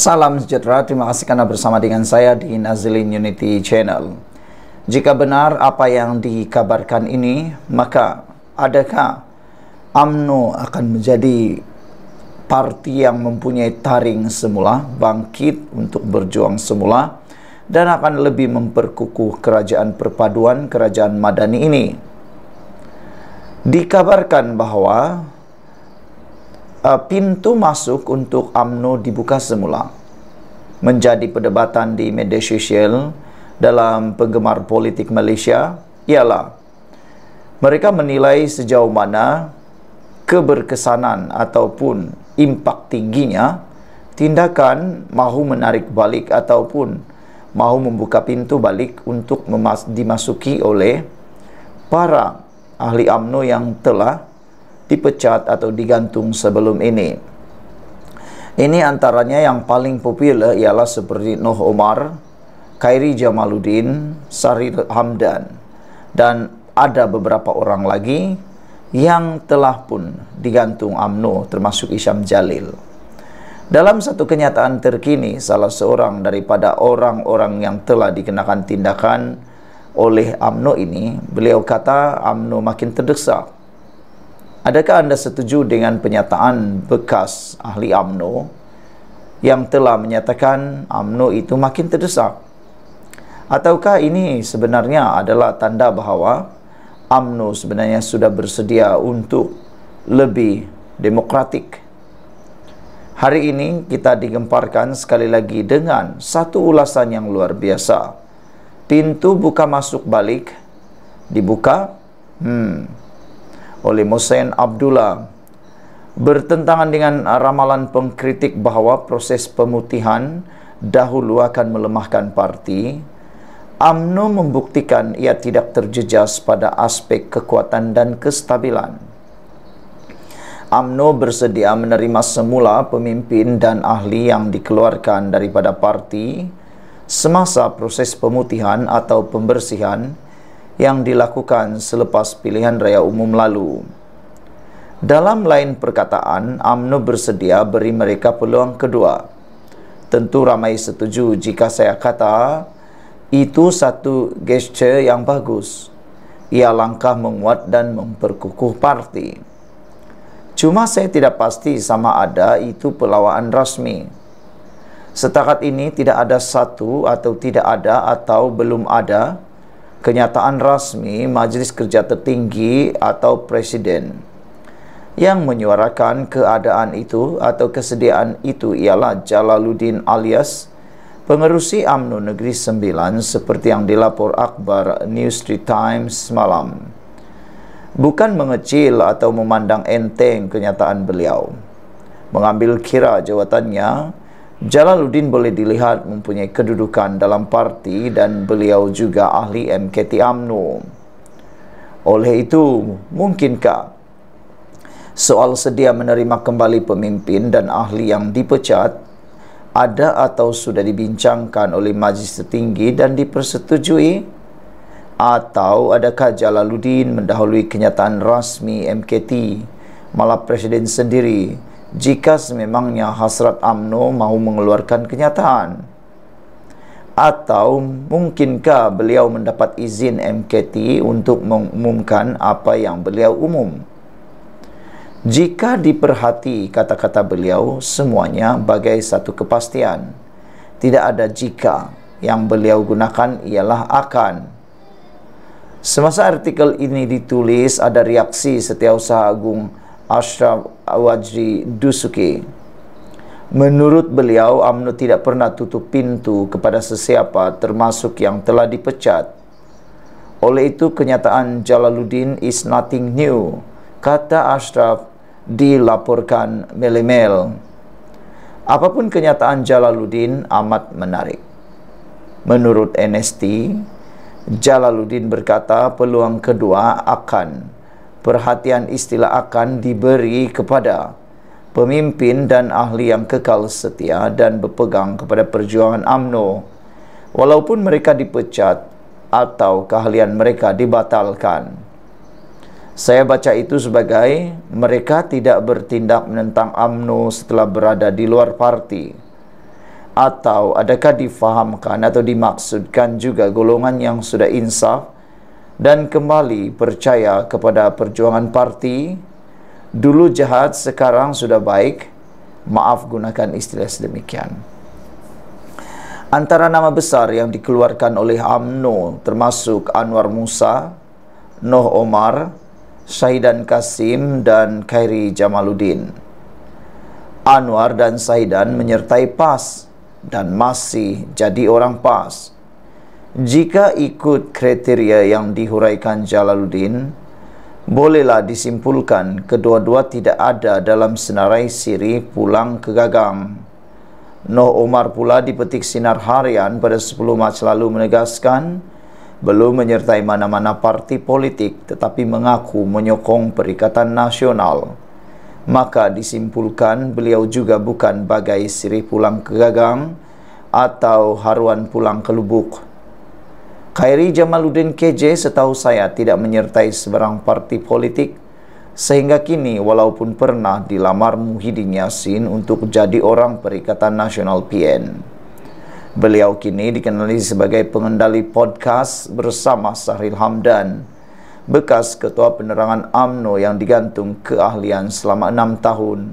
Salam sejahtera, terima kasih karena bersama dengan saya di Nazilin Unity Channel. Jika benar apa yang dikabarkan ini, maka adakah AMNO akan menjadi parti yang mempunyai taring semula, bangkit untuk berjuang semula, dan akan lebih memperkukuh kerajaan perpaduan kerajaan madani ini. Dikabarkan bahwa uh, pintu masuk untuk AMNO dibuka semula menjadi perdebatan di media sosial dalam penggemar politik Malaysia ialah mereka menilai sejauh mana keberkesanan ataupun impak tingginya tindakan mahu menarik balik ataupun mahu membuka pintu balik untuk dimasuki oleh para ahli AMNO yang telah dipecat atau digantung sebelum ini. Ini antaranya yang paling popular ialah seperti Noh Omar, Khairi Jamaluddin, Sari Hamdan dan ada beberapa orang lagi yang telah pun digantung UMNO termasuk Isham Jalil. Dalam satu kenyataan terkini, salah seorang daripada orang-orang yang telah dikenakan tindakan oleh UMNO ini, beliau kata UMNO makin terdesak Adakah anda setuju dengan pernyataan bekas ahli AMNO yang telah menyatakan AMNO itu makin terdesak? Ataukah ini sebenarnya adalah tanda bahawa AMNO sebenarnya sudah bersedia untuk lebih demokratik? Hari ini kita digemparkan sekali lagi dengan satu ulasan yang luar biasa. Pintu buka masuk balik dibuka. Hmm oleh Musain Abdullah bertentangan dengan ramalan pengkritik bahawa proses pemutihan dahulu akan melemahkan parti AMNO membuktikan ia tidak terjejas pada aspek kekuatan dan kestabilan AMNO bersedia menerima semula pemimpin dan ahli yang dikeluarkan daripada parti semasa proses pemutihan atau pembersihan yang dilakukan selepas pilihan raya umum lalu. Dalam lain perkataan, Amno bersedia beri mereka peluang kedua. Tentu ramai setuju jika saya kata itu satu gesture yang bagus. Ia langkah menguat dan memperkukuh parti. Cuma saya tidak pasti sama ada itu pelawaan rasmi. Setakat ini tidak ada satu atau tidak ada atau belum ada kenyataan rasmi Majlis Kerja Tertinggi atau Presiden yang menyuarakan keadaan itu atau kesediaan itu ialah Jalaluddin alias Pengerusi UMNO Negeri Sembilan seperti yang dilapor Akbar New Street Times semalam. Bukan mengecil atau memandang enteng kenyataan beliau. Mengambil kira jawatannya, Jalaluddin boleh dilihat mempunyai kedudukan dalam parti dan beliau juga ahli MKT AMNO. Oleh itu, mungkinkah soal sedia menerima kembali pemimpin dan ahli yang dipecat ada atau sudah dibincangkan oleh majlis tertinggi dan dipersetujui? Atau adakah Jalaluddin mendahului kenyataan rasmi MKT malah presiden sendiri? jika sememangnya hasrat Amno mahu mengeluarkan kenyataan atau mungkinkah beliau mendapat izin MKT untuk mengumumkan apa yang beliau umum jika diperhati kata-kata beliau semuanya bagai satu kepastian tidak ada jika yang beliau gunakan ialah akan semasa artikel ini ditulis ada reaksi setiausaha agung Ashraf Wajri Dusuki Menurut beliau, UMNO tidak pernah tutup pintu kepada sesiapa termasuk yang telah dipecat Oleh itu, kenyataan Jalaluddin is nothing new Kata Ashraf dilaporkan melemel Apapun kenyataan Jalaluddin amat menarik Menurut NST, Jalaluddin berkata peluang kedua akan perhatian istilah akan diberi kepada pemimpin dan ahli yang kekal setia dan berpegang kepada perjuangan AMNO walaupun mereka dipecat atau keahlian mereka dibatalkan. Saya baca itu sebagai mereka tidak bertindak menentang AMNO setelah berada di luar parti atau adakah difahamkan atau dimaksudkan juga golongan yang sudah insaf dan kembali percaya kepada perjuangan parti dulu jahat sekarang sudah baik maaf gunakan istilah sedemikian antara nama besar yang dikeluarkan oleh AMNO termasuk Anwar Musa Noh Omar Syahidan Kasim dan Khairi Jamaluddin Anwar dan Syahidan menyertai PAS dan masih jadi orang PAS jika ikut kriteria yang dihuraikan Jalaluddin, bolehlah disimpulkan kedua-dua tidak ada dalam senarai siri pulang ke Gagam. Noh Omar pula dipetik sinar harian pada 10 Mac lalu menegaskan belum menyertai mana-mana parti politik tetapi mengaku menyokong Perikatan Nasional. Maka disimpulkan beliau juga bukan bagai siri pulang ke Gagam atau haruan pulang ke lubuk. Khairi Jamaluddin KJ setahu saya tidak menyertai sebarang parti politik sehingga kini walaupun pernah dilamar Muhyiddin Yassin untuk jadi orang Perikatan Nasional PN. Beliau kini dikenali sebagai pengendali podcast bersama Sahril Hamdan, bekas ketua penerangan AMNO yang digantung keahlian selama enam tahun.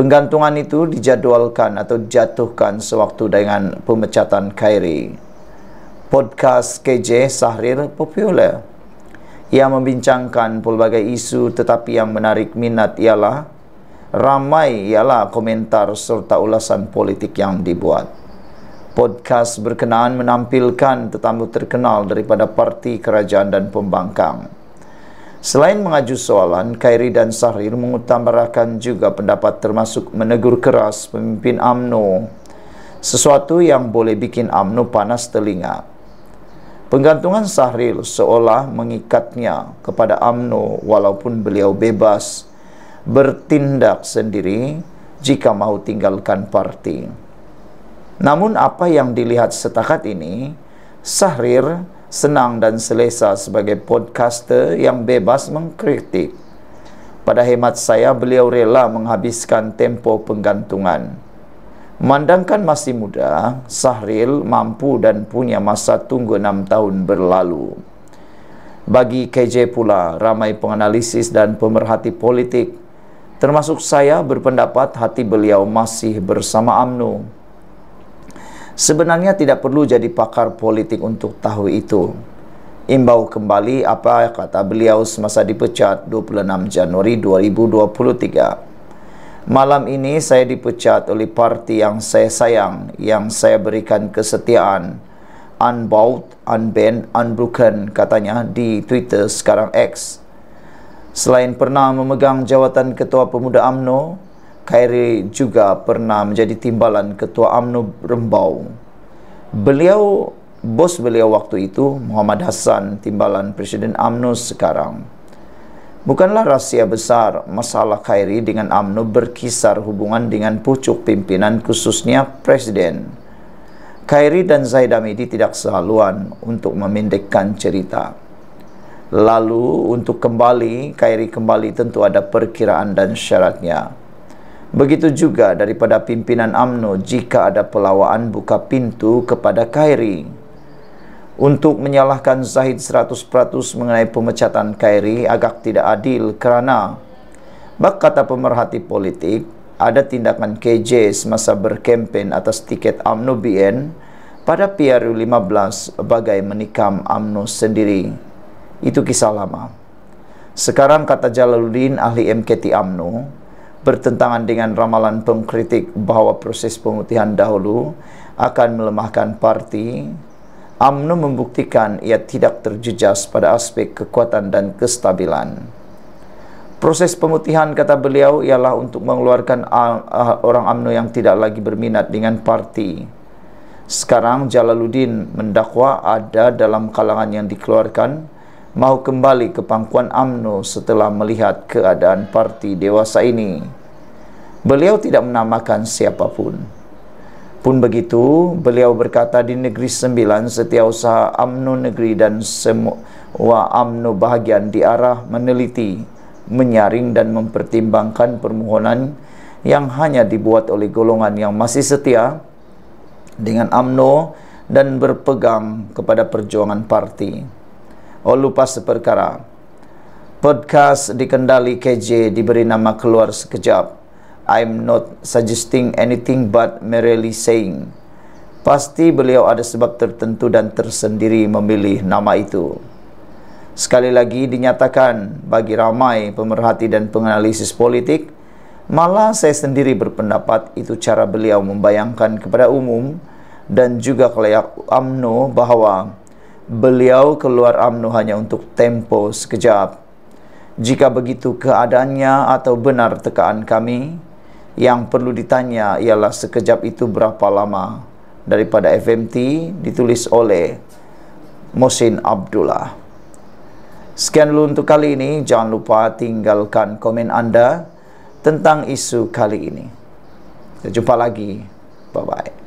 Penggantungan itu dijadwalkan atau jatuhkan sewaktu dengan pemecatan Khairi podcast KJ Sahrir Popular Ia membincangkan pelbagai isu tetapi yang menarik minat ialah Ramai ialah komentar serta ulasan politik yang dibuat Podcast berkenaan menampilkan tetamu terkenal daripada parti kerajaan dan pembangkang Selain mengaju soalan, Khairi dan Sahrir mengutamakan juga pendapat termasuk menegur keras pemimpin AMNO sesuatu yang boleh bikin AMNO panas telinga. Penggantungan Sahril seolah mengikatnya kepada UMNO walaupun beliau bebas bertindak sendiri jika mahu tinggalkan parti. Namun apa yang dilihat setakat ini, Sahrir senang dan selesa sebagai podcaster yang bebas mengkritik. Pada hemat saya, beliau rela menghabiskan tempo penggantungan. Mandangkan masih muda, Sahril mampu dan punya masa tunggu enam tahun berlalu. Bagi KJ pula, ramai penganalisis dan pemerhati politik, termasuk saya berpendapat hati beliau masih bersama UMNO. Sebenarnya tidak perlu jadi pakar politik untuk tahu itu. Imbau kembali apa kata beliau semasa dipecat 26 Januari 2023. Malam ini saya dipecat oleh parti yang saya sayang, yang saya berikan kesetiaan. unbought, unbanned, unbroken katanya di Twitter sekarang X. Selain pernah memegang jawatan Ketua Pemuda AMNO, Khairi juga pernah menjadi timbalan Ketua AMNO Rembau. Beliau, bos beliau waktu itu, Muhammad Hassan, timbalan Presiden AMNO sekarang. Bukanlah rahsia besar masalah Khairi dengan UMNO berkisar hubungan dengan pucuk pimpinan khususnya Presiden. Khairi dan Zaid Amidi tidak sehaluan untuk memindekkan cerita. Lalu untuk kembali, Khairi kembali tentu ada perkiraan dan syaratnya. Begitu juga daripada pimpinan UMNO jika ada pelawaan buka pintu kepada Khairi untuk menyalahkan Zahid 100% mengenai pemecatan Kairi agak tidak adil kerana bak kata pemerhati politik ada tindakan KJ semasa berkempen atas tiket UMNO BN pada PRU 15 bagai menikam UMNO sendiri. Itu kisah lama. Sekarang kata Jalaluddin ahli MKT UMNO bertentangan dengan ramalan pengkritik bahawa proses pemutihan dahulu akan melemahkan parti UMNO membuktikan ia tidak terjejas pada aspek kekuatan dan kestabilan. Proses pemutihan kata beliau ialah untuk mengeluarkan ah, orang UMNO yang tidak lagi berminat dengan parti. Sekarang Jalaluddin mendakwa ada dalam kalangan yang dikeluarkan mau kembali ke pangkuan UMNO setelah melihat keadaan parti dewasa ini. Beliau tidak menamakan siapapun. Pun begitu, beliau berkata di negeri sembilan setiausaha UMNO negeri dan semua UMNO bahagian diarah meneliti, menyaring dan mempertimbangkan permohonan yang hanya dibuat oleh golongan yang masih setia dengan UMNO dan berpegang kepada perjuangan parti. Oh lupa seperkara, podcast dikendali KJ diberi nama keluar sekejap. I'm not suggesting anything but merely saying. Pasti beliau ada sebab tertentu dan tersendiri memilih nama itu. Sekali lagi dinyatakan bagi ramai pemerhati dan penganalisis politik, malah saya sendiri berpendapat itu cara beliau membayangkan kepada umum dan juga kelayak UMNO bahawa beliau keluar UMNO hanya untuk tempo sekejap. Jika begitu keadaannya atau benar tekaan kami, yang perlu ditanya ialah sekejap itu berapa lama daripada FMT ditulis oleh Musin Abdullah. Sekian dulu untuk kali ini, jangan lupa tinggalkan komen anda tentang isu kali ini. Kita jumpa lagi. Bye-bye.